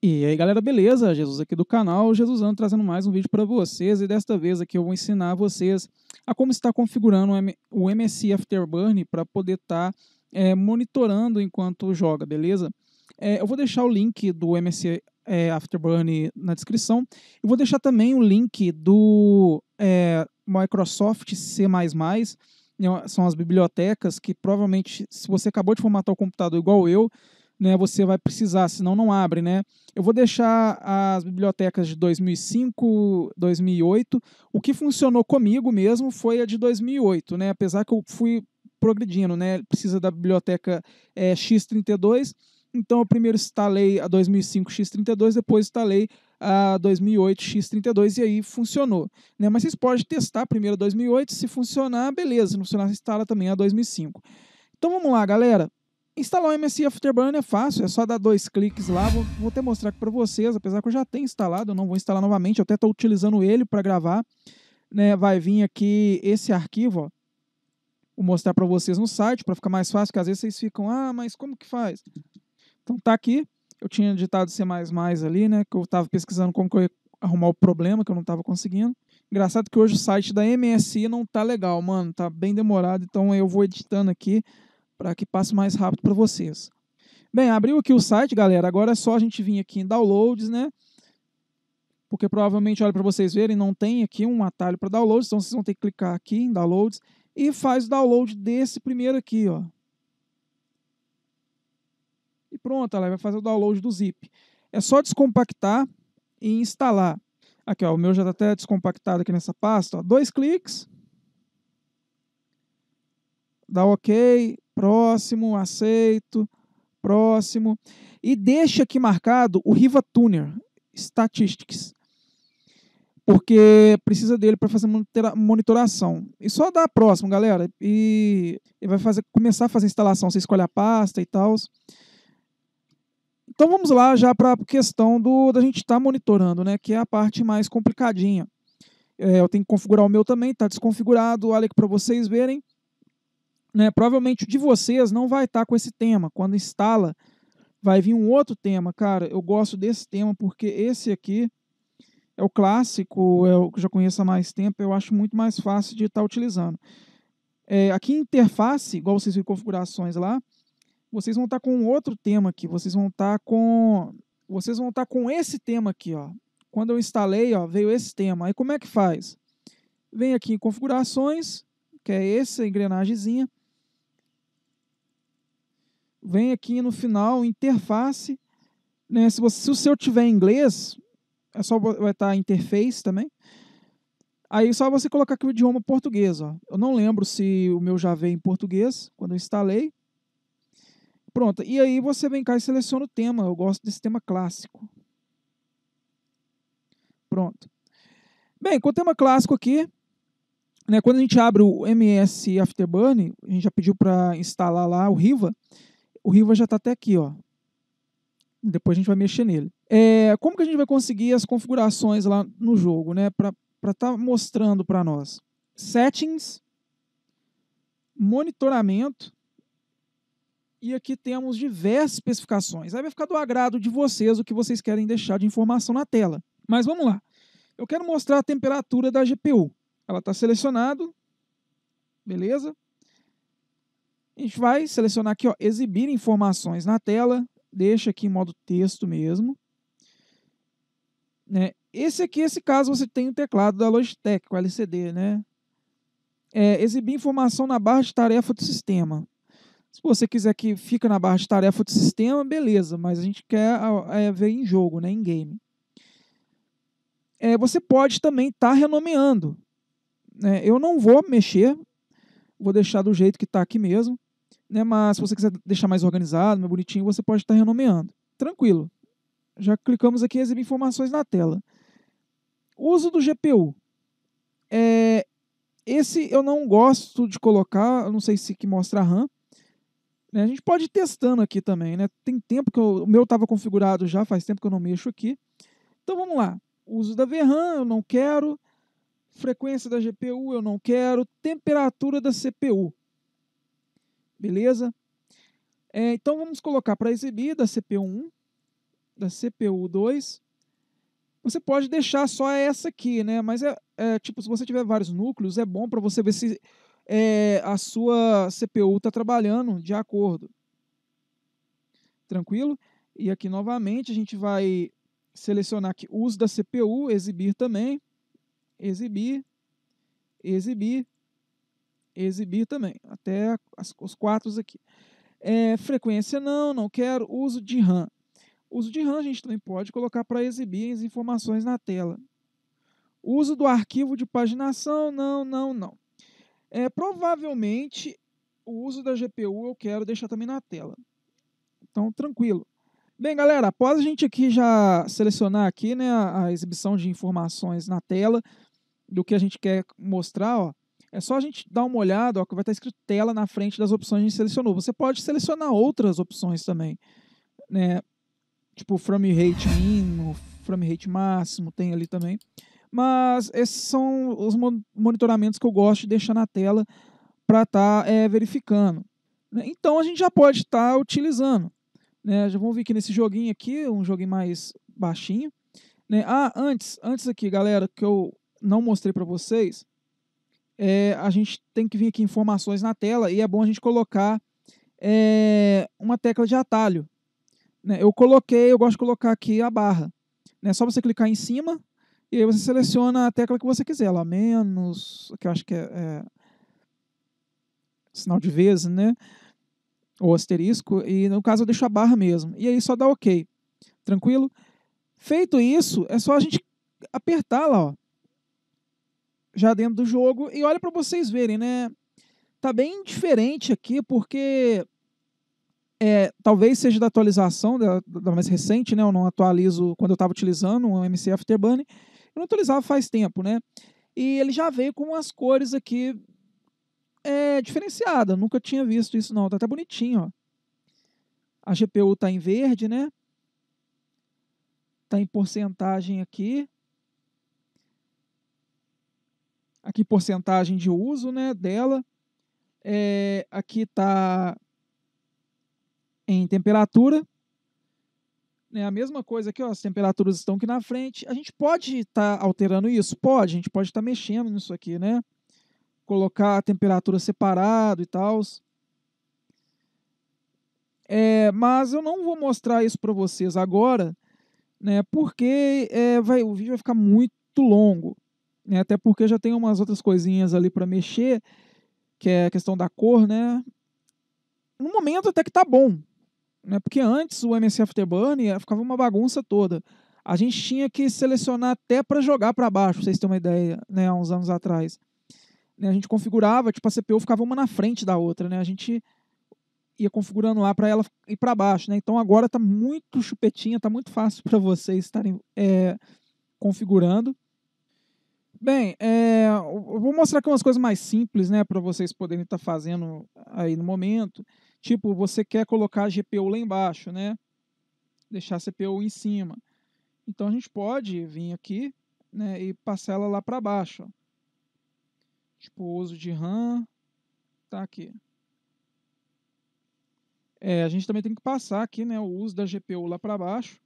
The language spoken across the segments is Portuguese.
E aí galera, beleza? Jesus aqui do canal, Jesusando trazendo mais um vídeo para vocês e desta vez aqui eu vou ensinar vocês a como está configurando o MSI Afterburn para poder estar tá, é, monitorando enquanto joga, beleza? É, eu vou deixar o link do MSI é, Afterburn na descrição e vou deixar também o link do é, Microsoft C++, é são as bibliotecas que provavelmente, se você acabou de formatar o computador igual eu, né, você vai precisar, senão não abre, né? Eu vou deixar as bibliotecas de 2005, 2008. O que funcionou comigo mesmo foi a de 2008, né? Apesar que eu fui progredindo, né? Precisa da biblioteca é, eh, X32. Então, eu primeiro instalei a 2005 X32, depois instalei a 2008 X32 e aí funcionou. Né? Mas vocês podem testar primeiro a 2008, se funcionar, beleza, se não funcionar, instala também a 2005. Então vamos lá, galera. Instalar o MSI Afterburner é fácil, é só dar dois cliques lá. Vou, vou até mostrar aqui para vocês, apesar que eu já tenho instalado, eu não vou instalar novamente, eu até estou utilizando ele para gravar. Né? Vai vir aqui esse arquivo, ó. Vou mostrar para vocês no site, para ficar mais fácil, porque às vezes vocês ficam, ah, mas como que faz? Então tá aqui, eu tinha editado C++ ali, né, que eu estava pesquisando como que eu ia arrumar o problema, que eu não estava conseguindo. Engraçado que hoje o site da MSI não tá legal, mano, tá bem demorado, então eu vou editando aqui para que passe mais rápido para vocês. Bem, abriu aqui o site, galera. Agora é só a gente vir aqui em downloads, né? Porque provavelmente, olha para vocês verem, não tem aqui um atalho para downloads, então vocês vão ter que clicar aqui em downloads e faz o download desse primeiro aqui, ó pronta, ela vai fazer o download do zip. É só descompactar e instalar. Aqui, ó, o meu já está até descompactado aqui nessa pasta. Ó. Dois cliques. Dá OK, próximo, aceito, próximo. E deixa aqui marcado o Riva Tuner Statistics. Porque precisa dele para fazer monitoração. E só dá próximo, galera. E vai fazer, começar a fazer instalação. Você escolhe a pasta e tal. Então vamos lá já para a questão do, da gente estar tá monitorando, né? Que é a parte mais complicadinha. É, eu tenho que configurar o meu também, está desconfigurado, olha aqui para vocês verem. Né, provavelmente o de vocês não vai estar tá com esse tema. Quando instala, vai vir um outro tema. Cara, eu gosto desse tema porque esse aqui é o clássico, é o que eu já conheço há mais tempo, eu acho muito mais fácil de estar tá utilizando. É, aqui interface, igual vocês viram configurações lá, vocês vão estar tá com outro tema aqui, vocês vão estar tá com vocês vão estar tá com esse tema aqui, ó. Quando eu instalei, ó, veio esse tema. Aí como é que faz? Vem aqui em configurações, que é essa engrenagemzinha. Vem aqui no final, interface. Né? Se, você, se o seu tiver em inglês, é só vai estar tá interface também. Aí só você colocar aqui o idioma português. Ó. Eu não lembro se o meu já veio em português quando eu instalei. Pronto. E aí você vem cá e seleciona o tema. Eu gosto desse tema clássico. Pronto. Bem, com o tema clássico aqui, né, quando a gente abre o MS Afterburn, a gente já pediu para instalar lá o Riva. O Riva já está até aqui, ó. Depois a gente vai mexer nele. É, como que a gente vai conseguir as configurações lá no jogo, né, para estar tá mostrando para nós? Settings, monitoramento, e aqui temos diversas especificações. Aí vai ficar do agrado de vocês o que vocês querem deixar de informação na tela. Mas vamos lá. Eu quero mostrar a temperatura da GPU. Ela está selecionada. Beleza? A gente vai selecionar aqui, ó, exibir informações na tela. Deixa aqui em modo texto mesmo. Né? Esse aqui, esse caso, você tem o teclado da Logitech o LCD, né? É, exibir informação na barra de tarefa do sistema. Se você quiser que fica na barra de tarefa do sistema, beleza, mas a gente quer é, ver em jogo, né, em game. É, você pode também estar tá renomeando. Né? Eu não vou mexer, vou deixar do jeito que está aqui mesmo. Né? Mas se você quiser deixar mais organizado, mais bonitinho, você pode estar tá renomeando. Tranquilo. Já clicamos aqui em exibir informações na tela. Uso do GPU. É, esse eu não gosto de colocar, não sei se que mostra a RAM, né? A gente pode ir testando aqui também, né? Tem tempo que eu, o meu estava configurado já, faz tempo que eu não mexo aqui. Então vamos lá. Uso da VRAM eu não quero. Frequência da GPU eu não quero. Temperatura da CPU. Beleza? É, então vamos colocar para exibir da CPU 1, da CPU 2. Você pode deixar só essa aqui, né? Mas é, é tipo, se você tiver vários núcleos, é bom para você ver se é, a sua CPU está trabalhando de acordo. Tranquilo? E aqui novamente a gente vai selecionar aqui uso da CPU, exibir também, exibir, exibir, exibir também, até as, os quatro aqui. É, frequência não, não quero. Uso de RAM. Uso de RAM a gente também pode colocar para exibir as informações na tela. Uso do arquivo de paginação, não, não, não. É, provavelmente o uso da GPU eu quero deixar também na tela. Então, tranquilo. Bem, galera, após a gente aqui já selecionar aqui né, a exibição de informações na tela do que a gente quer mostrar, ó, é só a gente dar uma olhada, ó, que vai estar tá escrito tela na frente das opções que a gente selecionou. Você pode selecionar outras opções também, né? Tipo frame rate mínimo, frame rate máximo, tem ali também mas esses são os monitoramentos que eu gosto de deixar na tela para estar tá, é, verificando. Então a gente já pode estar tá utilizando. Né? Já vamos ver aqui nesse joguinho aqui, um joguinho mais baixinho. Né? Ah, antes, antes aqui, galera, que eu não mostrei para vocês, é, a gente tem que vir aqui informações na tela e é bom a gente colocar é, uma tecla de atalho. Né? Eu coloquei, eu gosto de colocar aqui a barra. Né? Só você clicar em cima e aí você seleciona a tecla que você quiser, lá menos, que eu acho que é, é sinal de vezes, né? Ou asterisco, e no caso eu deixo a barra mesmo. E aí só dá OK. Tranquilo? Feito isso, é só a gente apertar lá, ó. Já dentro do jogo. E olha para vocês verem, né? Tá bem diferente aqui, porque é, talvez seja da atualização, da, da mais recente, né? Eu não atualizo quando eu estava utilizando o MC Afterburner eu não atualizava faz tempo, né? E ele já veio com umas cores aqui é, diferenciada. Nunca tinha visto isso, não. Tá até bonitinho, ó. A GPU tá em verde, né? Tá em porcentagem aqui. Aqui porcentagem de uso, né, dela. É, aqui tá em temperatura. Né, a mesma coisa aqui, ó, as temperaturas estão aqui na frente. A gente pode estar tá alterando isso? Pode, a gente pode estar tá mexendo nisso aqui, né? Colocar a temperatura separado e tal. É, mas eu não vou mostrar isso para vocês agora, né? Porque é, vai, o vídeo vai ficar muito longo, né? Até porque já tem umas outras coisinhas ali para mexer, que é a questão da cor, né? No momento até que tá bom, né? Porque antes o MSI Afterburn eh, ficava uma bagunça toda. A gente tinha que selecionar até para jogar para baixo, pra vocês terem uma ideia, né, há uns anos atrás. Né, a gente configurava, tipo, a CPU ficava uma na frente da outra, né? A gente ia configurando lá para ela ir para baixo, né? Então agora está muito chupetinha, está muito fácil para vocês estarem é, configurando. Bem, é, eu vou mostrar aqui umas coisas mais simples, né, para vocês poderem estar tá fazendo aí no momento. Tipo, você quer colocar a GPU lá embaixo, né? Deixar a CPU em cima. Então a gente pode vir aqui né, e passar ela lá para baixo. Tipo, o uso de RAM tá aqui. É, a gente também tem que passar aqui né, o uso da GPU lá para baixo.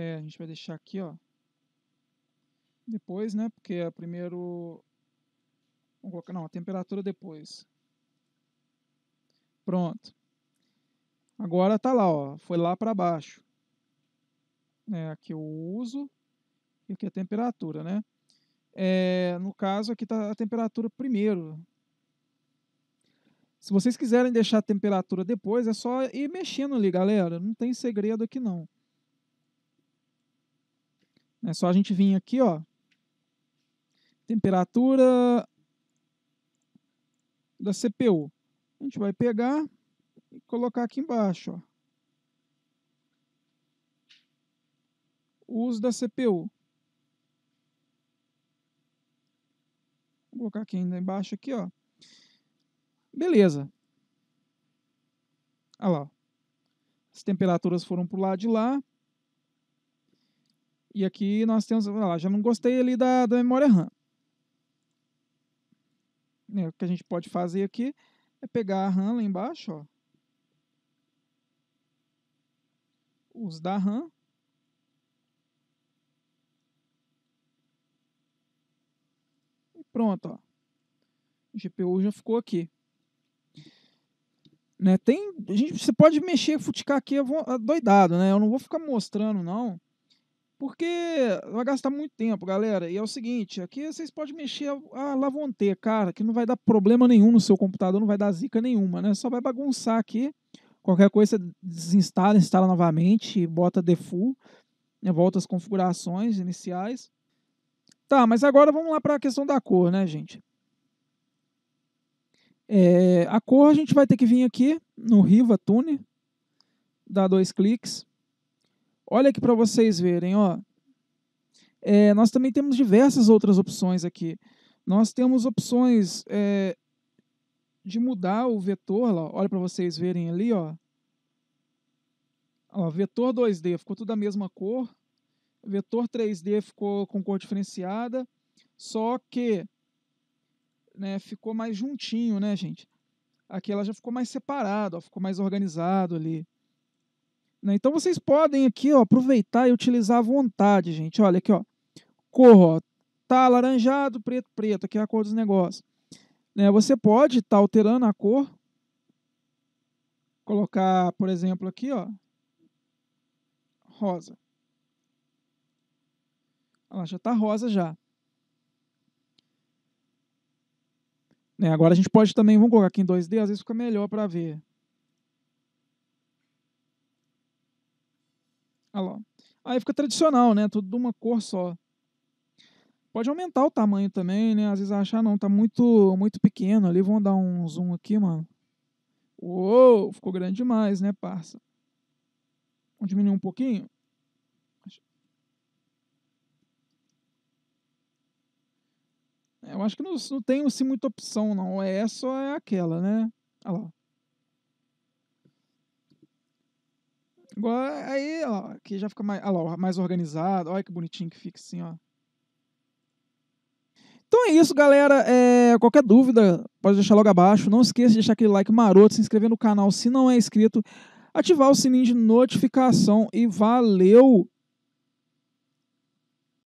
É, a gente vai deixar aqui, ó. Depois, né? Porque é primeiro. Vamos colocar, não, a temperatura depois. Pronto. Agora tá lá, ó. Foi lá para baixo. É, aqui o uso e aqui a temperatura, né? É, no caso, aqui tá a temperatura primeiro. Se vocês quiserem deixar a temperatura depois, é só ir mexendo ali, galera. Não tem segredo aqui, não. É só a gente vir aqui, ó. Temperatura da CPU. A gente vai pegar e colocar aqui embaixo, ó. Uso da CPU. Vou colocar aqui ainda embaixo aqui, ó. Beleza. Olha lá. As temperaturas foram para o lado de lá. E aqui nós temos, olha lá, já não gostei ali da, da memória RAM. É, o que a gente pode fazer aqui é pegar a RAM lá embaixo, ó. Os da RAM. E pronto, ó. O GPU já ficou aqui. Né, tem, a gente, você pode mexer, futicar aqui doidado, né? Eu não vou ficar mostrando, não. Porque vai gastar muito tempo, galera. E é o seguinte, aqui vocês podem mexer a, a Lavonte, cara, que não vai dar problema nenhum no seu computador, não vai dar zica nenhuma, né? Só vai bagunçar aqui. Qualquer coisa você desinstala, instala novamente, bota default, né? volta as configurações iniciais. Tá, mas agora vamos lá para a questão da cor, né, gente? É, a cor a gente vai ter que vir aqui no Riva Tune, dar dois cliques Olha aqui para vocês verem, ó. É, nós também temos diversas outras opções aqui. Nós temos opções é, de mudar o vetor, ó, olha para vocês verem ali, ó. ó. Vetor 2D ficou tudo da mesma cor, vetor 3D ficou com cor diferenciada, só que né, ficou mais juntinho, né, gente? Aqui ela já ficou mais separado, ó, ficou mais organizado ali. Né? Então vocês podem aqui ó, aproveitar e utilizar à vontade, gente. Olha aqui, ó. Cor, ó, tá alaranjado, preto, preto, aqui é a cor dos negócios. Né, você pode estar tá alterando a cor. Colocar, por exemplo, aqui, ó, rosa. Ela já está rosa já. Né, agora a gente pode também, vamos colocar aqui em 2D, às vezes fica melhor para ver. Olha lá. Aí fica tradicional, né? Tudo de uma cor só. Pode aumentar o tamanho também, né? Às vezes achar, não, tá muito, muito pequeno ali. Vamos dar um zoom aqui, mano. Uou, ficou grande demais, né, parça? Vamos diminuir um pouquinho? É, eu acho que não, não tem assim, muita opção, não. É essa ou é aquela, né? Olha lá. Agora, eh, aí, ó, aqui já fica mais, ó, ah lá, mais organizado. Olha que bonitinho que fica assim, ó. Então é isso, galera. É, qualquer dúvida, pode deixar logo abaixo. Não esqueça de deixar aquele like maroto, se inscrever no canal se não é inscrito, ativar o sininho de notificação e valeu!